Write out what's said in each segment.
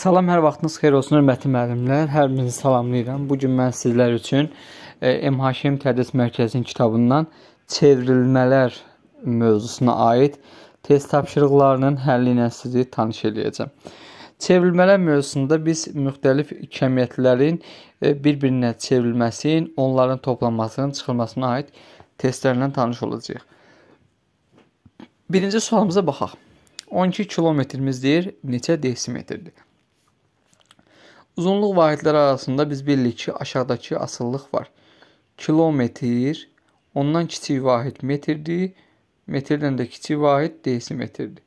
Salam, hər vaxtınız xeyir olsun, hörmətli müəllimlər. Hər birinizi salamlayıram. Bu gün mən sizlər üçün e, MHM Tədris Mərkəzinin kitabından çevrilmələr mövzusuna aid test tapşırıqlarının həlli ilə sizi tanış eləyəcəm. Çevrilmələr mövzusunda biz müxtəlif kəmiyyətlərin e, bir-birinə çevrilməsinin, onların toplanmasının, çıxılmasına aid testlərlə tanış olacağıq. Birinci sualımıza baxaq. 12 kilometrimiz deyir, neçə desimetrdir? Uzunluq vahidləri arasında biz bilirik ki, aşağıdakı asıllıq var. Kilometr, ondan kiçik vahid metrdir, metrdən də kiçik vahid desimetrdir.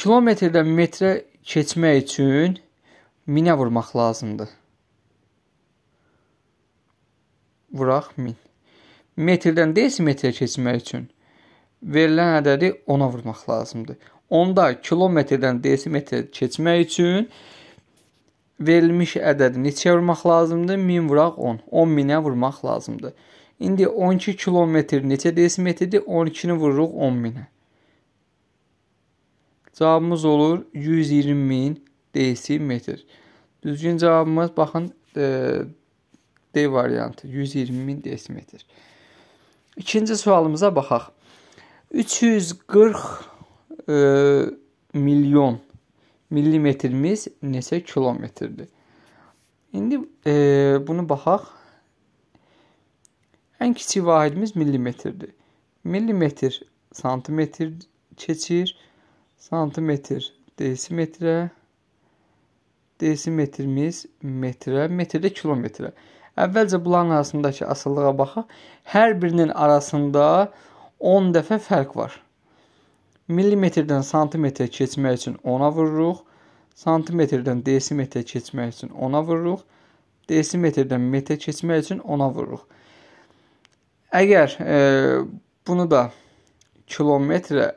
Kilometrdən metrə keçmək üçün minə vurmaq lazımdır. Vuraq 1000. Metrdən desimetrə keçmək üçün verilən ədədi 10-a vurmaq lazımdır. Onda kilometrdən desimetrə keçmək üçün verilmiş ədədi neçəyə vurmaq lazımdır? 1000 vuraq 10. 10 minə vurmaq lazımdır. İndi 12 kilometr neçə desimetrdir? 12-ni vururuq 10 minə. Cavabımız olur 120 min desimetr. Düzgün cavabımız baxın e, D variantı 120 min desimetr. İkinci sualımıza baxaq. 340 e, milyon millimetrimiz neçə kilometrdir? İndi e, bunu baxaq. Ən kiçik vahidimiz millimetrdir. Millimetr santimetr keçir. Santimetr desimetrə. Desimetrimiz metrə, metrdə kilometrə. Əvvəlcə bunların arasındakı asılılığa baxaq. Hər birinin arasında 10 dəfə fərq var. Millimetrdən santimetrə keçmək üçün 10-a vururuq. Santimetrdən desimetrə keçmək üçün 10-a vururuq. Desimetrdən metrə keçmək üçün 10-a vururuq. Əgər e, bunu da kilometrə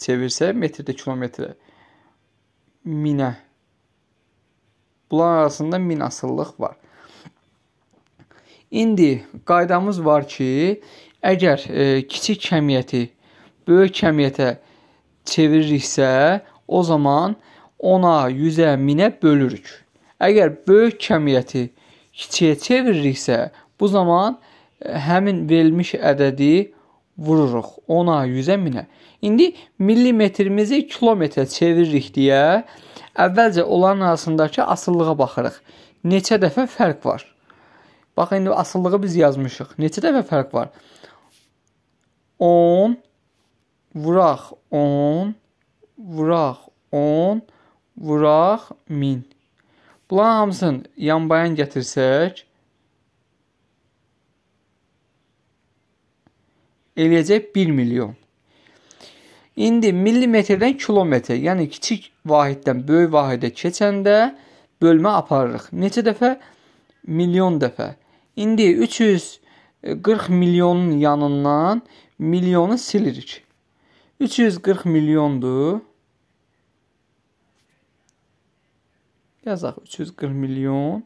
çevirsə, metrdə kilometrə minə Bunlar arasında min asıllıq var. İndi qaydamız var ki, əgər e, kiçik kəmiyyəti böyük kəmiyyətə çeviririksə, o zaman 10-a, 100-ə, 1000-ə bölürük. Əgər böyük kəmiyyəti kiçiyə çeviririksə, bu zaman e, həmin verilmiş ədədi vururuq 10-a, 100-ə, 1000-ə. İndi millimetrimizi kilometrə çeviririk deyə əvvəlcə onların arasındakı asılılığa baxırıq. Neçə dəfə fərq var? Bax indi asılılığı biz yazmışıq. Neçə dəfə fərq var? 10 vuraq 10, vuraq 10, vuraq 1000. Bunların hamısını yanbayan gətirsək, eləyəcək 1 milyon. İndi millimetrdən kilometr, yəni kiçik vahiddən böyük vahidə keçəndə bölmə aparırıq. Neçə dəfə? Milyon dəfə. İndi 340 milyonun yanından milyonu silirik. 340 milyondur. Yazaq 340 milyon.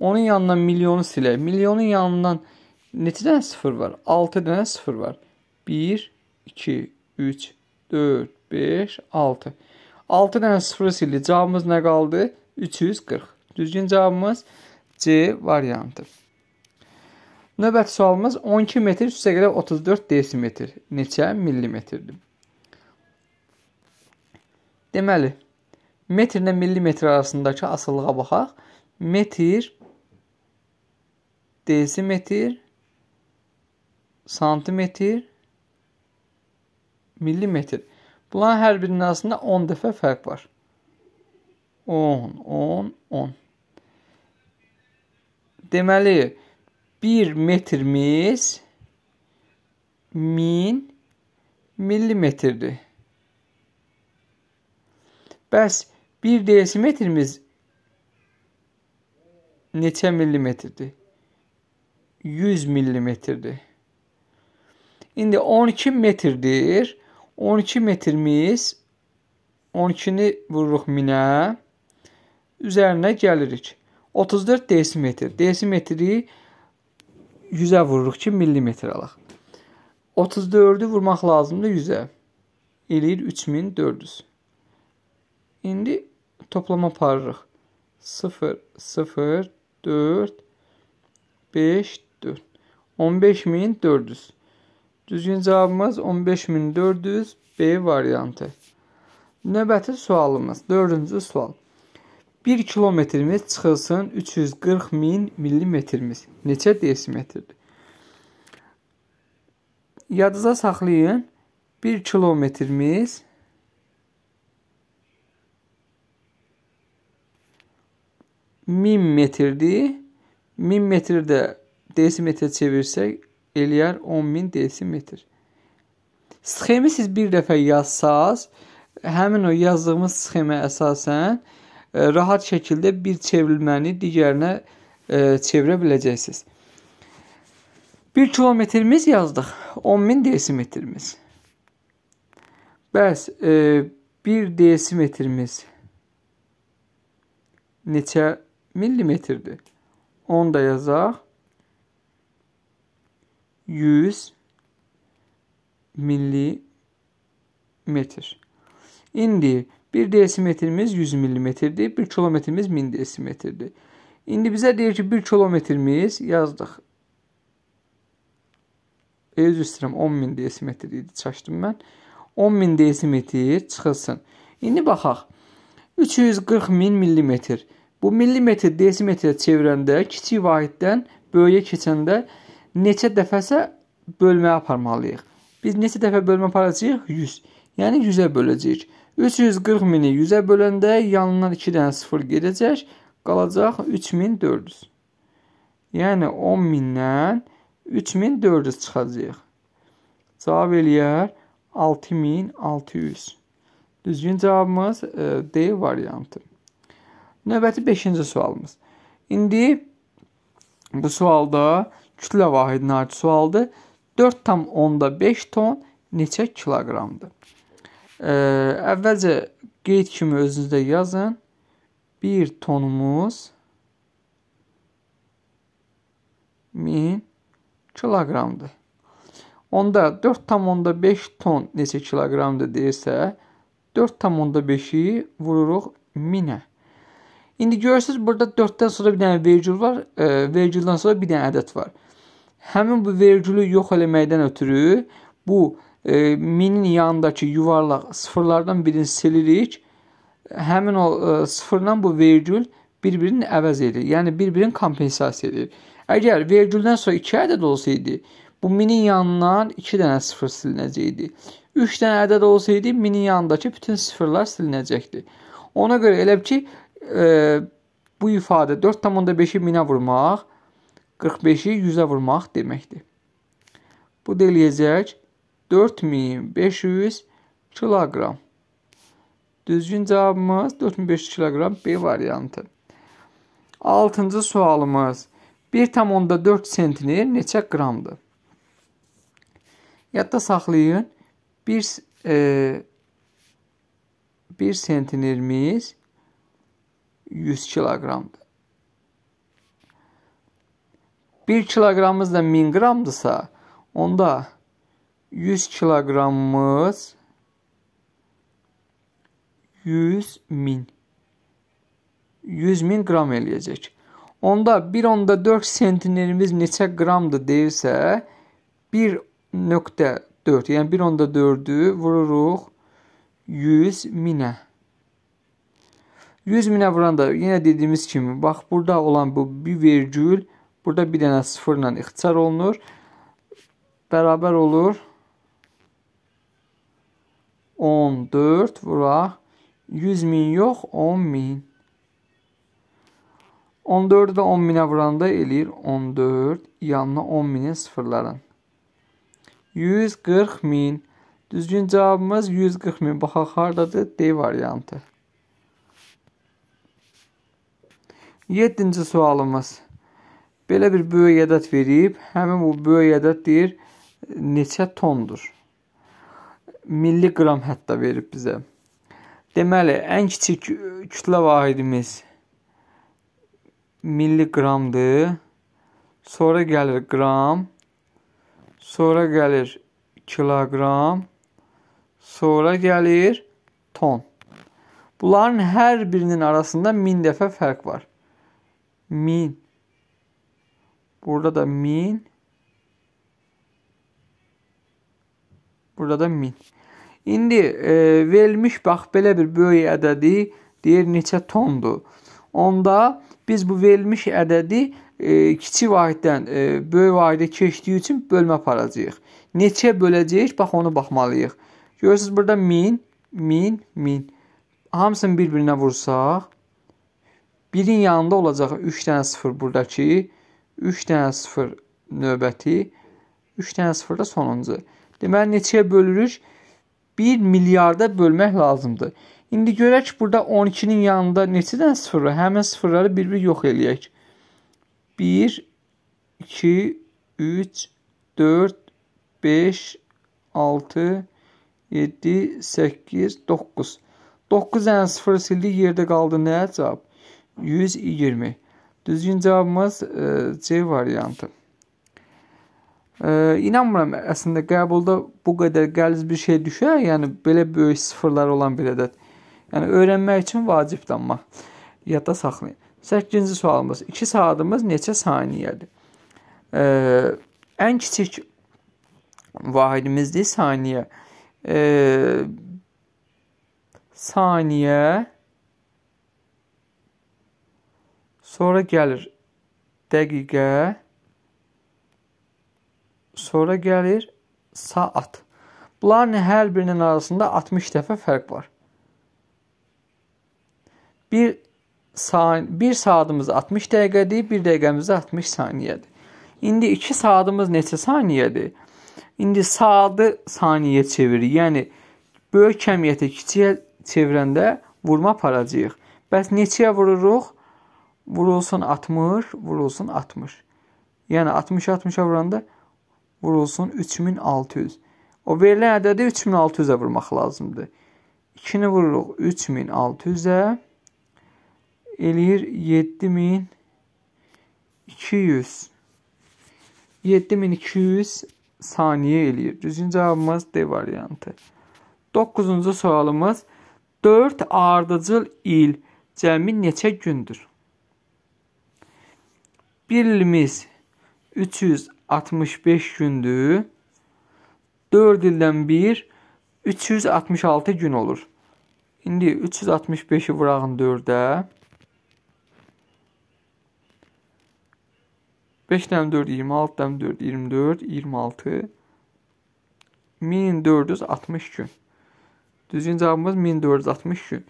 Onun yanından milyonu silək. Milyonun yanından neçə dənə sıfır var? 6 dənə sıfır var. 1 2 3 4 5 6. 6 dənə sıfırı sildik. Cavabımız nə qaldı? 340. Düzgün cavabımız C variantı. Növbəti sualımız 12 metr üstə qədər 34 desimetr neçə millimetrdir? Deməli, metr ilə millimetr arasındakı asılılığa baxaq. Metr desimetr santimetr millimetr. Bunların hər birinin arasında 10 dəfə fərq var. 10, 10, 10. Deməli, bir metrimiz min millimetrdir. Bəs bir desimetrimiz neçə millimetrdir? 100 millimetrdir. İndi 12 metrdir. 12 metrimiz 12-ni vururuq minə. Üzərinə gəlirik. 34 desimetr. Desimetri 100-ə vururuq ki, millimetr alaq. 34-ü vurmaq lazımdır 100-ə. Eləyir 3400. İndi toplama aparırıq. 0 0 4 5 4 15400. Düzgün cavabımız 15400 B variantı. Növbəti sualımız 4-cü sual. 1 kilometrimiz çıxılsın 340 min millimetrimiz. Neçə desimetrdir? Yadınıza saxlayın. 1 kilometrimiz min metrdir. Min metri də desimetrə çevirsək, eləyər 10 min desimetr. Sxemi siz bir dəfə yazsaz, həmin o yazdığımız sxemə əsasən E, rahat şəkildə bir çevrilməni digərinə e, çevirə biləcəksiniz. 1 kilometrimiz yazdıq. 10000 desimetrimiz. Bəs 1 e, desimetrimiz neçə millimetrdir? Onu da yazaq. 100 millimetr. İndi 1 desimetrimiz 100 millimetrdir. 1 kilometrimiz 1000 desimetrdir. İndi bizə deyir ki 1 kilometrimiz yazdıq. Özür istəyirəm 10000 desimetr idi çaşdım mən. 10000 desimetr çıxılsın. İndi baxaq. 340 min millimetr. Bu millimetr desimetrə çevirəndə kiçik vahiddən böyüyə keçəndə neçə dəfəsə bölməyə aparmalıyıq. Biz neçə dəfə bölmə aparacağıq? 100. Yəni 100-ə böləcəyik. 340 mini 100-ə böləndə yanından 2 dənə 0 gedəcək, qalacaq 3400. Yəni 10 mindən 3400 çıxacaq. Cavab eləyər 6600. Düzgün cavabımız e, D variantı. Növbəti 5-ci sualımız. İndi bu sualda kütlə vahidinin artı sualdır. 4,5 ton neçə kiloqramdır? Əvvəlcə qeyd kimi özünüzdə yazın. 1 tonumuz 1000 kiloqramdır. Onda 4,5 ton neçə kiloqramdır deyirsə, 4,5-i vururuq 1000-ə. İndi görürsüz burada 4-dən sonra bir dənə vergül var, e, vergüldən sonra bir dənə ədəd var. Həmin bu vergülü yox eləməkdən ötürü bu e, minin yanındakı yuvarlaq sıfırlardan birini silirik. Həmin o e, sıfırdan bu vergül bir-birini əvəz edir. Yəni bir-birini kompensasiya edir. Əgər vergüldən sonra 2 ədəd olsaydı, bu minin yanından 2 dənə sıfır silinəcəkdi. 3 dənə ədəd olsaydı, minin yanındakı bütün sıfırlar silinəcəkdi. Ona görə elə ki, e, bu ifadə 4.5-i 1000-ə vurmaq, 45-i 100-ə vurmaq deməkdir. Bu da eləyəcək 4500 kiloqram. Düzgün cavabımız 4500 kiloqram B variantı. 6-cı sualımız 1,4 sentiner neçə qramdır? Yadda saxlayın. 1 e, 1 sentinerimiz 100 kiloqramdır. 1 kiloqramımız da 1000 qramdırsa, onda 100 kiloqramımız 100 min 100 min qram eləyəcək. Onda 1.4 sentnerimiz neçə qramdır deyirsə 1.4 yəni 1.4-ü vururuq 100 minə. 100 minə vuranda yenə dediyimiz kimi bax burada olan bu bir vergül burada bir dənə sıfırla ixtisar olunur. Bərabər olur 14 vuraq. 100 min yox, 10 min. 14-ü də 10 minə vuranda eləyir 14, yanına 10 minin sıfırların. 140 min. Düzgün cavabımız 140 min. Baxaq hardadır? D variantı. 7-ci sualımız. Belə bir böyük ədəd verib, həmin bu böyük ədəd deyir, neçə tondur? milliqram hətta verib bizə. Deməli, ən kiçik kütlə vahidimiz milliqramdır. Sonra gəlir qram, sonra gəlir kiloqram, sonra gəlir ton. Bunların hər birinin arasında 1000 dəfə fərq var. 1000. Burada da 1000. Burada da 1000. İndi e, verilmiş bax belə bir böyük ədədi deyir neçə tondur. Onda biz bu verilmiş ədədi e, kiçik vahiddən e, böyük vahidə keçdiyi üçün bölmə aparacağıq. Neçə böləcəyik? Bax onu baxmalıyıq. Görürsüz burada 1000, 1000, 1000. Hamısını bir-birinə vursaq, birin yanında olacaq 3 dənə 0 burdakı, 3 dənə 0 növbəti, 3 dənə 0 da sonuncu. Deməli neçəyə bölürük? 1 milyarda bölmək lazımdır. İndi görək burada 12-nin yanında neçə dənə sıfır var? Həmin sıfırları bir-bir yox eləyək. 1 2 3 4 5 6 7 8 9. 9 dənə sıfır sildik, yerdə qaldı nə cavab? 120. Düzgün cavabımız e, C variantı. E, inanmıram əslində qəbulda bu qədər qəliz bir şey düşər, yəni belə böyük sıfırlar olan bir ədəd. Yəni öyrənmək üçün vacibdir amma yadda saxlayın. 8-ci sualımız 2 saatımız neçə saniyədir? E, ən kiçik vahidimizdir saniyə. E, saniyə sonra gəlir dəqiqə sonra gəlir saat. Bunların hər birinin arasında 60 dəfə fərq var. 1 saat 1 saatımız 60 dəqiqədir, 1 dəqiqəmiz 60 saniyədir. İndi 2 saatımız neçə saniyədir? İndi saatı saniyəyə çevirir. Yəni böyük kəmiyyəti kiçiyə çevirəndə vurma aparacağıq. Bəs neçəyə vururuq? Vurulsun 60, vurulsun 60. Yəni 60 60-a vuranda 60 vurulsun 3600. O verilən ədədi 3600-ə vurmaq lazımdır. 2-ni vururuq 3600-ə eləyir 7200. 7200 saniyə eləyir. Düzgün cavabımız D variantı. 9-cu sualımız 4 ardıcıl il cəmi neçə gündür? Bir ilimiz 300 365 gündür. 4 ildən 1 366 gün olur. İndi 365-i vurağın 4-ə. 5 dəm 4 26 dəm 4 24 26 1460 gün. Düzgün cavabımız 1460 gün.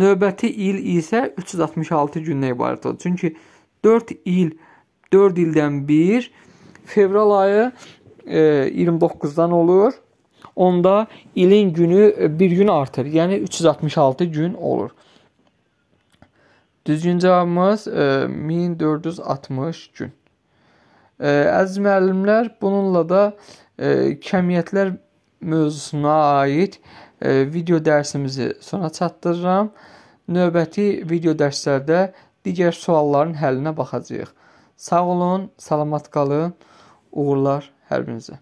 Növbəti il isə 366 gündən ibarət olur. Çünki 4 il 4 ildən bir fevral ayı e, 29-dan olur. Onda ilin günü e, bir gün artır. Yəni 366 gün olur. Düzgün cavabımız e, 1460 gün. E, əziz müəllimlər, bununla da e, kəmiyyətlər mövzusuna aid e, video dərsimizi sona çatdırıram. Növbəti video dərslərdə digər sualların həllinə baxacağıq. Sağ olun, salamat qalın. Uğurlar hər birinizə.